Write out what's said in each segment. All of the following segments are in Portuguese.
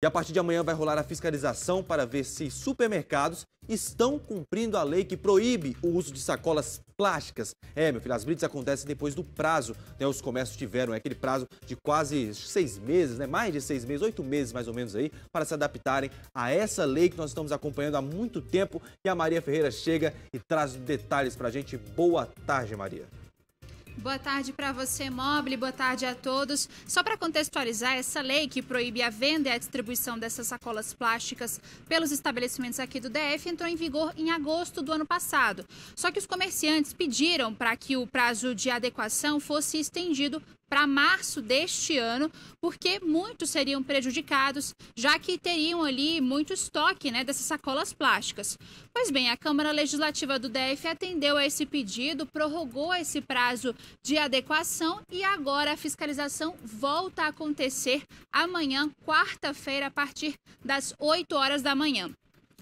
E a partir de amanhã vai rolar a fiscalização para ver se supermercados estão cumprindo a lei que proíbe o uso de sacolas plásticas. É, meu filho, as blitz acontecem depois do prazo. Né? Os comércios tiveram aquele prazo de quase seis meses, né? mais de seis meses, oito meses mais ou menos aí, para se adaptarem a essa lei que nós estamos acompanhando há muito tempo. E a Maria Ferreira chega e traz detalhes para a gente. Boa tarde, Maria. Boa tarde para você, Mobile. Boa tarde a todos. Só para contextualizar, essa lei que proíbe a venda e a distribuição dessas sacolas plásticas pelos estabelecimentos aqui do DF entrou em vigor em agosto do ano passado. Só que os comerciantes pediram para que o prazo de adequação fosse estendido para março deste ano, porque muitos seriam prejudicados, já que teriam ali muito estoque né, dessas sacolas plásticas. Pois bem, a Câmara Legislativa do DF atendeu a esse pedido, prorrogou esse prazo de adequação e agora a fiscalização volta a acontecer amanhã, quarta-feira, a partir das 8 horas da manhã.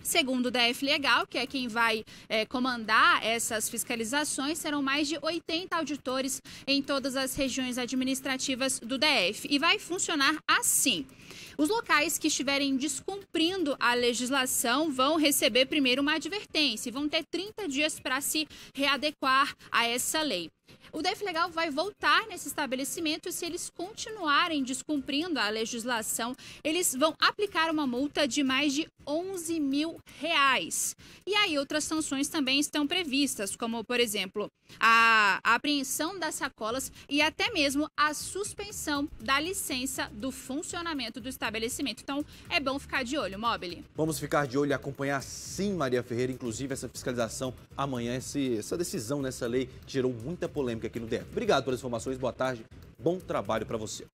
Segundo o DF Legal, que é quem vai é, comandar essas fiscalizações, serão mais de 80 auditores em todas as regiões administrativas do DF. E vai funcionar assim. Os locais que estiverem descumprindo a legislação vão receber primeiro uma advertência e vão ter 30 dias para se readequar a essa lei. O DF Legal vai voltar nesse estabelecimento e se eles continuarem descumprindo a legislação, eles vão aplicar uma multa de mais de 11 mil reais. E aí outras sanções também estão previstas, como, por exemplo, a apreensão das sacolas e até mesmo a suspensão da licença do funcionamento do estabelecimento. Então, é bom ficar de olho, Mobile. Vamos ficar de olho e acompanhar sim, Maria Ferreira, inclusive essa fiscalização amanhã, essa decisão nessa lei gerou muita polêmica aqui no DF. Obrigado pelas informações, boa tarde, bom trabalho para você.